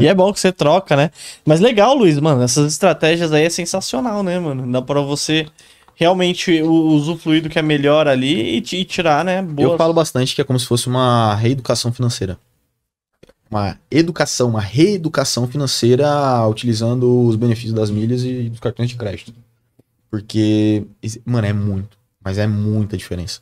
E é bom que você troca, né? Mas legal, Luiz, mano, essas estratégias aí é sensacional, né, mano? Dá pra você realmente usar o fluido que é melhor ali e, e tirar, né? Boas... Eu falo bastante que é como se fosse uma reeducação financeira. Uma educação, uma reeducação financeira utilizando os benefícios das milhas e dos cartões de crédito. Porque, mano, é muito, mas é muita diferença.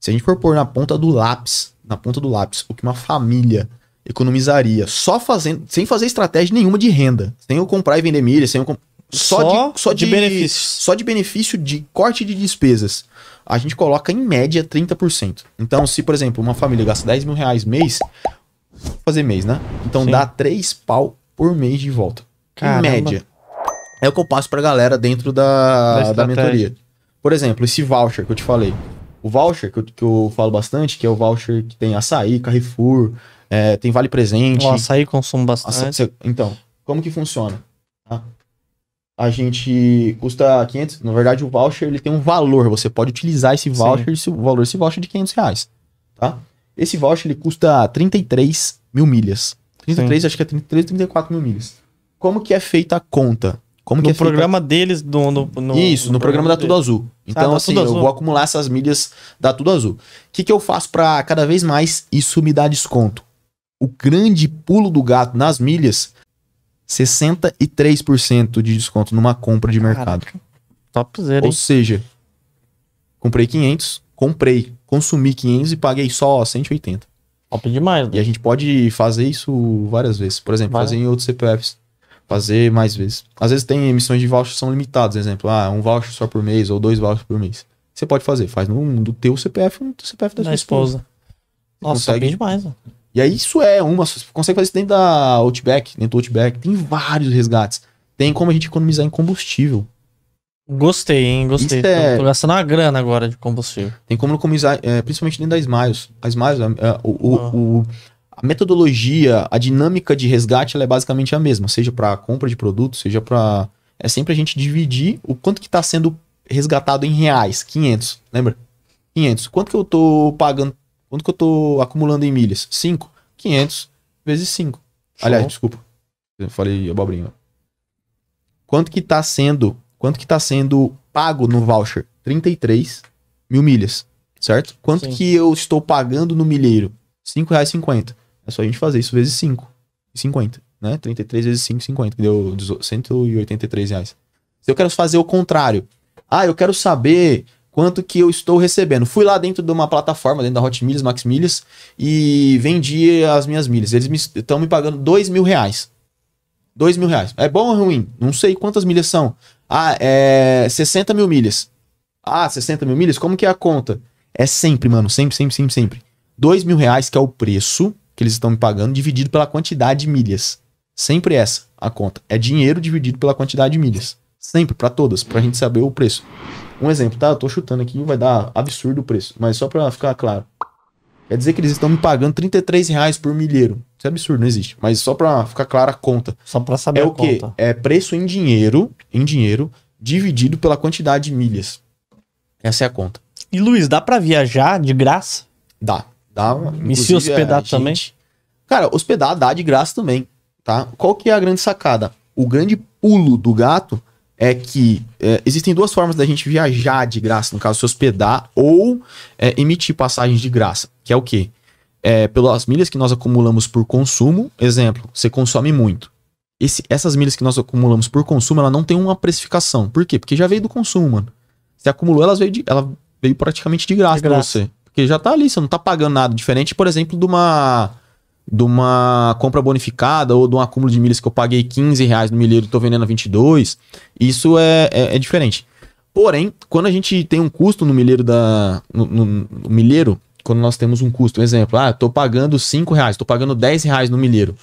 Se a gente for pôr na ponta do lápis, na ponta do lápis, o que uma família economizaria só fazendo, sem fazer estratégia nenhuma de renda, sem eu comprar e vender milhas sem eu comp... só, só, de, só de, de benefício, só de benefício de corte de despesas, a gente coloca em média 30%. Então, se por exemplo uma família gasta 10 mil reais mês, fazer mês, né? Então Sim. dá 3 pau por mês de volta, Caramba. em média. É o que eu passo pra galera dentro da, da, da mentoria. Por exemplo, esse voucher que eu te falei. O voucher que eu, que eu falo bastante, que é o voucher que tem açaí, Carrefour, é, tem vale presente. O açaí consumo bastante. Açaí, então, como que funciona? Tá? A gente custa 500. Na verdade, o voucher ele tem um valor. Você pode utilizar esse voucher, esse, valor esse voucher de 500 reais. Tá? Esse voucher ele custa 33 mil milhas. 33, Sim. acho que é 33, 34 mil milhas. Como que é feita a conta? Como no que é programa feita... deles, no, no, no Isso, no, programa, programa da Tudo Azul. Ah, então, ah, assim, eu azul. vou acumular essas milhas da Tudo Azul. O que, que eu faço para cada vez mais isso me dar desconto? o grande pulo do gato nas milhas, 63% de desconto numa compra de mercado. top zero. Ou seja, comprei 500, comprei, consumi 500 e paguei só 180. Top demais. Né? E a gente pode fazer isso várias vezes. Por exemplo, Vai. fazer em outros CPFs. Fazer mais vezes. Às vezes tem emissões de voucher que são limitadas. Exemplo, ah, um voucher só por mês ou dois vouchers por mês. Você pode fazer. Faz no do teu CPF no teu CPF da, sua esposa. esposa. Nossa, consegue... bem demais. Mano. E aí isso é uma. Você consegue fazer isso dentro da Outback, dentro do Outback. Tem vários resgates. Tem como a gente economizar em combustível. Gostei, hein? Gostei. Isso é... Tô gastando uma grana agora de combustível. Tem como economizar, é, principalmente dentro da Smiles. A Smiles, a, é, é, o, ah. o, a metodologia, a dinâmica de resgate ela é basicamente a mesma, seja para compra de produto, seja para. É sempre a gente dividir o quanto que está sendo resgatado em reais, 500, lembra? 500. Quanto que eu tô pagando Quanto que eu tô acumulando em milhas? 5. 500 vezes 5. Aliás, desculpa. Eu falei abobrinha. Quanto que tá sendo, quanto que tá sendo pago no voucher? 33 mil milhas, certo? Quanto Sim. que eu estou pagando no milheiro? R$ 5,50. É só a gente fazer isso vezes 5. 50, né? 33 vezes 5, 50, que deu 183 reais. Se eu quero fazer o contrário, ah, eu quero saber quanto que eu estou recebendo. Fui lá dentro de uma plataforma, dentro da Hot Milhas, Max e vendi as minhas milhas. Eles estão me, me, pagando dois mil reais. Dois mil reais. É bom ou ruim? Não sei quantas milhas são. Ah, é 60 mil milhas. Ah, 60 mil milhas? Como que é a conta? É sempre, mano. Sempre, sempre, sempre, sempre. Dois mil reais, que é o preço que eles estão me pagando, dividido pela quantidade de milhas. Sempre essa a conta. É dinheiro dividido pela quantidade de milhas. Sempre, para todas, pra gente saber o preço. Um exemplo, tá? Eu tô chutando aqui, vai dar absurdo o preço, mas só pra ficar claro. Quer dizer que eles estão me pagando 33 reais por milheiro. Isso é absurdo, não existe. Mas só pra ficar clara a conta. Só pra saber é a o quê? Conta. É preço em dinheiro, em dinheiro, dividido pela quantidade de milhas. Essa é a conta. E Luiz, dá para viajar de graça? Dá. Dá. E se hospedar gente... também? Cara, hospedar dá de graça também, tá? Qual que é a grande sacada? O grande pulo do gato é que é, existem duas formas da gente viajar de graça, no caso, se hospedar ou é, emitir passagens de graça, que é o quê? É, pelas milhas que nós acumulamos por consumo, exemplo, você consome muito. Esse, essas milhas que nós acumulamos por consumo, ela não tem uma precificação. Por quê? Porque já veio do consumo, mano. Você acumulou, elas veio de, ela veio praticamente de graça, de graça. pra você. Porque já tá ali, você não tá pagando nada. Diferente, por exemplo, de uma de uma compra bonificada ou de um acúmulo de milhas que eu paguei 15 reais no milheiro e estou vendendo a 22, isso é, é, é, diferente. Porém, quando a gente tem um custo no milheiro da. No, no, no milheiro, quando nós temos um custo, um exemplo, ah, estou pagando 5 reais, estou pagando 10 reais no milheiro.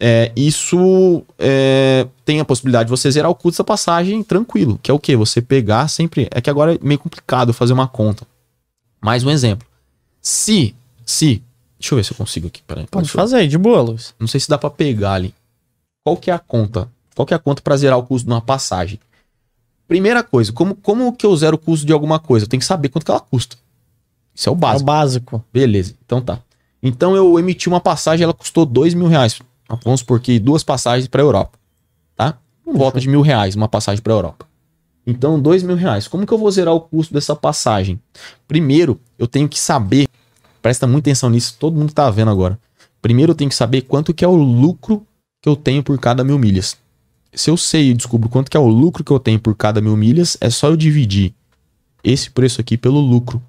É, isso é, tem a possibilidade de você zerar o custo da passagem tranquilo, que é o que? Você pegar sempre. É que agora é meio complicado fazer uma conta. Mais um exemplo. Se, se Deixa eu ver se eu consigo aqui. Pode fazer, aí de boa, Luiz. Não sei se dá pra pegar ali. Qual que é a conta? Qual que é a conta pra zerar o custo de uma passagem? Primeira coisa, como, como que eu zero o custo de alguma coisa? Eu tenho que saber quanto que ela custa. Isso é o básico. É o básico. Beleza, então tá. Então eu emiti uma passagem, ela custou dois mil reais. Vamos supor que duas passagens pra Europa, tá? Em volta de mil reais uma passagem pra Europa. Então, dois mil reais. Como que eu vou zerar o custo dessa passagem? Primeiro, eu tenho que saber Presta muita atenção nisso, todo mundo tá vendo agora. Primeiro eu tenho que saber quanto que é o lucro que eu tenho por cada mil milhas. Se eu sei e descubro quanto que é o lucro que eu tenho por cada mil milhas, é só eu dividir esse preço aqui pelo lucro.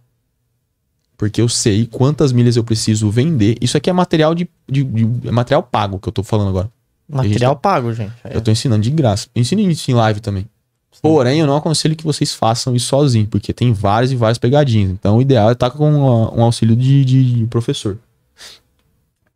Porque eu sei quantas milhas eu preciso vender. Isso aqui é material de, de, de é material pago que eu tô falando agora. Material gente tá- pago, gente. Eu tô ensinando de graça. ensino isso em live também. Porém, eu não aconselho que vocês façam isso sozinho, porque tem várias e várias pegadinhas. Então, o ideal é estar com um auxílio de, de, de professor.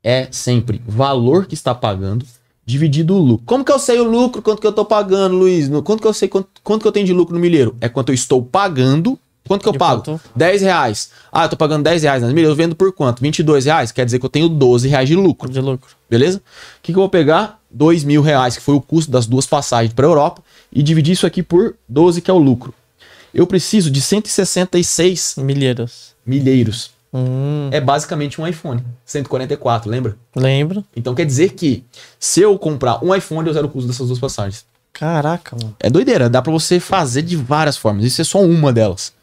É sempre valor que está pagando dividido o lucro. Como que eu sei o lucro? Quanto que eu estou pagando, Luiz? Quanto que eu sei quanto, quanto que eu tenho de lucro no milheiro? É quanto eu estou pagando Quanto que eu, pago? Quanto? 10 reais. Ah, eu estou pagando 10 reais nas milhas, eu vendo por quanto? 22 reais, quer dizer que eu tenho 12 reais de lucro. De lucro. Beleza? O que, que eu vou pegar? 2 mil reais, que foi o custo das duas passagens para Europa, e dividir isso aqui por 12, que é o lucro. Eu preciso de 166 milheiros. Milheiros. Hum. É basicamente um iPhone. 144, lembra? Lembro. Então quer dizer que se eu comprar um iPhone, eu zero o custo dessas duas passagens. Caraca, mano. É doideira. Dá para você fazer de várias formas. Isso é só uma delas.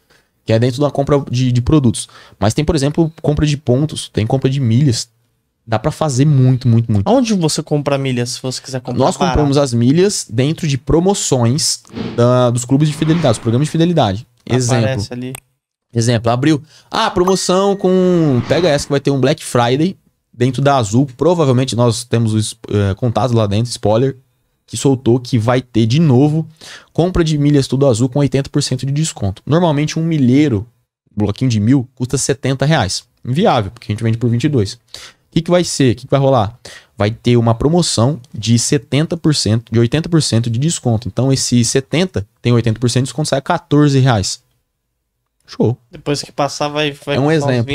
Que é dentro da compra de, de produtos. Mas tem, por exemplo, compra de pontos, tem compra de milhas, Dá para fazer muito, muito, muito. Onde você compra milhas, se você quiser comprar? Nós compramos as milhas dentro de promoções da, ah, dos clubes de fidelidade, dos programas de fidelidade. Aparece Exemplo. Ali. Exemplo, abriu. Ah, promoção com. Pega essa que vai ter um Black Friday dentro da Azul. Provavelmente nós temos os uh, eh, contatos lá dentro, spoiler, que soltou que vai ter de novo compra de milhas tudo azul com 80% de desconto. Normalmente um milheiro, um bloquinho de mil, custa 70 reais. Inviável, porque a gente vende por 22. O que, que vai ser? O que, que vai rolar? Vai ter uma promoção de 70%, de 80% de desconto. Então, esse 70% tem 80% de desconto, sai 14 reais. Show. Depois que passar, vai, vai é um exemplo.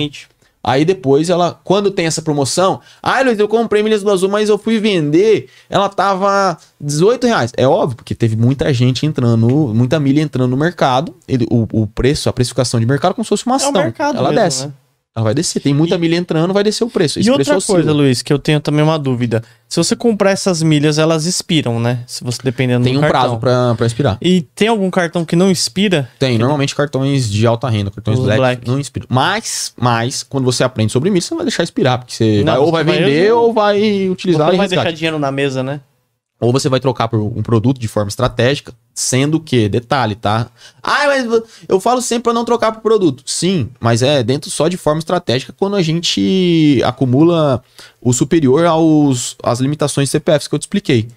Aí depois ela, quando tem essa promoção, ah, Luiz, eu comprei milhas do azul, mas eu fui vender, ela tava 18 reais. É óbvio, porque teve muita gente entrando, muita milha entrando no mercado. Ele, o, o preço, a precificação de mercado, é como se fosse uma é ação. É mercado ela mesmo, desce. Né? Ela vai descer. Tem muita e... milha entrando, vai descer o preço. Esse e outra coisa, Luiz, que eu tenho também uma dúvida. Se você comprar essas milhas, elas expiram, né? Se você dependendo tem do um cartão. Tem um prazo para expirar. E tem algum cartão que não expira? Tem. Normalmente cartões de alta renda, cartões black, black, não expiram. Mas, mas, quando você aprende sobre milhas, você não vai deixar expirar. Porque você não, vai, ou vai vender ou vai utilizar. Ou vai deixar dinheiro na mesa, né? Ou você vai trocar por um produto de forma estratégica, sendo que, detalhe, tá? Ah, mas eu falo sempre para não trocar por produto. Sim, mas é dentro só de forma estratégica quando a gente acumula o superior aos às limitações CPFs que eu te expliquei.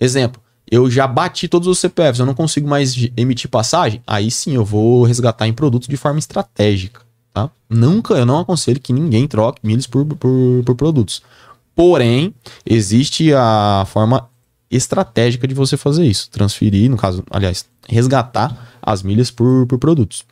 Exemplo, eu já bati todos os CPFs, eu não consigo mais emitir passagem, aí sim eu vou resgatar em produto de forma estratégica, tá? Nunca, eu não aconselho que ninguém troque milhas por, por, por produtos. Porém, existe a forma estratégica de você fazer isso. Transferir, no caso, aliás, resgatar as milhas por, por produtos.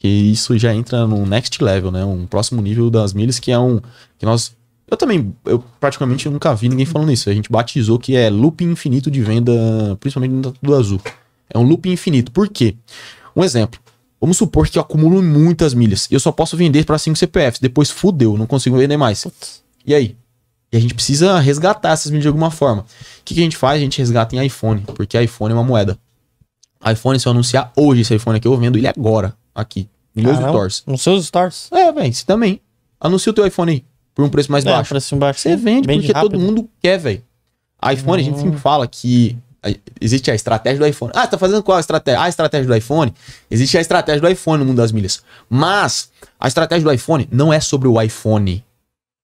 Que isso já entra no next level, né? Um próximo nível das milhas, que é um. que nós. Eu também, eu praticamente nunca vi ninguém falando isso. A gente batizou que é loop infinito de venda, principalmente do azul. É um loop infinito. Por quê? Um exemplo. Vamos supor que eu acumulo muitas milhas. E eu só posso vender para 5 CPFs. Depois fudeu, não consigo vender mais. E aí? E a gente precisa resgatar essas mídias de alguma forma. O que, que a gente faz? A gente resgata em iPhone, porque iPhone é uma moeda. iPhone, se eu anunciar hoje esse iPhone aqui, eu vendo ele agora, aqui, nos meus stores. Nos seus stores? É, velho, você também. Anuncia o teu iPhone aí, por um preço mais é, baixo. Preço baixo. Você vende, Bem porque todo mundo quer, velho. iPhone, hum. a gente sempre hum. fala que existe a estratégia do iPhone. Ah, tá fazendo qual a estratégia? Ah, a estratégia do iPhone. Existe a estratégia do iPhone no mundo das milhas. Mas a estratégia do iPhone não é sobre o iPhone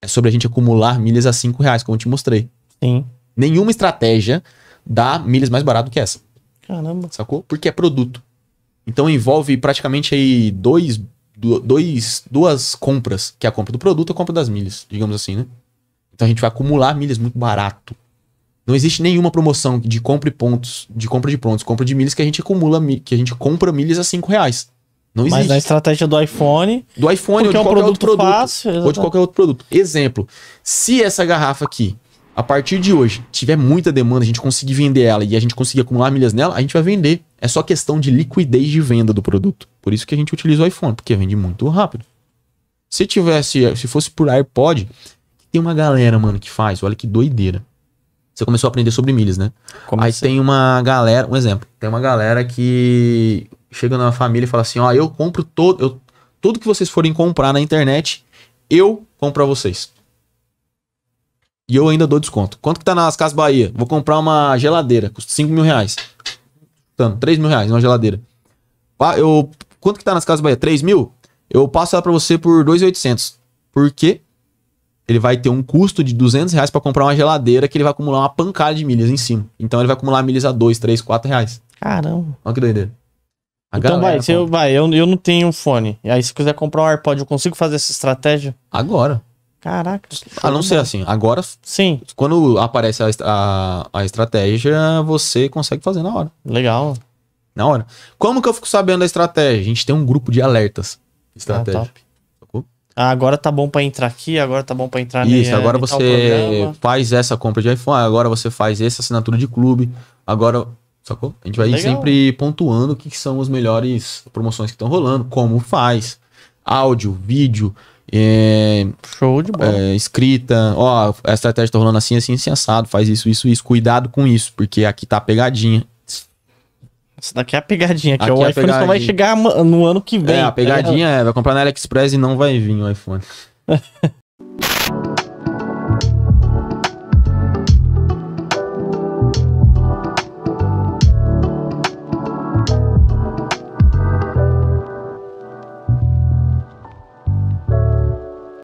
é sobre a gente acumular milhas a 5 reais, como eu te mostrei. Sim. Nenhuma estratégia dá milhas mais barato que essa. Caramba. Sacou? Porque é produto. Então envolve praticamente aí dois, dois, duas compras, que é a compra do produto e a compra das milhas, digamos assim, né? Então a gente vai acumular milhas muito barato. Não existe nenhuma promoção de compra de pontos, de compra de pontos, compra de milhas que a gente acumula, que a gente compra milhas a 5 reais. Não existe. Mas na estratégia do iPhone. Do iPhone ou é de é um qualquer produto outro produto. Fácil, ou de qualquer outro produto. Exemplo. Se essa garrafa aqui, a partir de hoje, tiver muita demanda, a gente conseguir vender ela e a gente conseguir acumular milhas nela, a gente vai vender. É só questão de liquidez de venda do produto. Por isso que a gente utiliza o iPhone, porque vende muito rápido. Se tivesse, se fosse por iPod, tem uma galera, mano, que faz. Olha que doideira. Você começou a aprender sobre milhas, né? Comecei. Aí assim? tem uma galera, um exemplo, tem uma galera que chega na família e fala assim: ó, eu compro todo, eu, tudo que vocês forem comprar na internet, eu compro pra vocês. E eu ainda dou desconto. Quanto que tá nas Casas Bahia? Vou comprar uma geladeira, custa 5 mil reais. Então, 3 mil reais uma geladeira. Eu, quanto que tá nas Casas Bahia? 3 mil? Eu passo ela pra você por 2,800. Por quê? Ele vai ter um custo de 200 reais pra comprar uma geladeira que ele vai acumular uma pancada de milhas em cima. Então ele vai acumular milhas a 2, 3, 4 reais. Caramba. Olha que doideira. A então vai, se eu, vai eu, eu não tenho um fone. E aí, se quiser comprar um AirPod, eu consigo fazer essa estratégia? Agora. Caraca. A não ser assim, agora. Sim. Quando aparece a, a, a, estratégia, você consegue fazer na hora. Legal. Na hora. Como que eu fico sabendo da estratégia? A gente tem um grupo de alertas. Estratégia. Ah, top. Ah, agora tá bom para entrar aqui, agora tá bom para entrar Isso, agora você faz essa compra de iPhone, agora você faz essa assinatura de clube, agora Sacou? A gente vai Legal. sempre pontuando o que são as melhores promoções que estão rolando, como faz, áudio, vídeo, é, Show de bola. É, escrita, ó, a estratégia tá rolando assim, assim, assim, assado, faz isso, isso, isso, cuidado com isso, porque aqui tá a pegadinha. Isso daqui é a pegadinha, que é aqui é o iPhone só vai chegar no ano que vem. É, a pegadinha é, vai comprar na AliExpress e não vai vir o iPhone.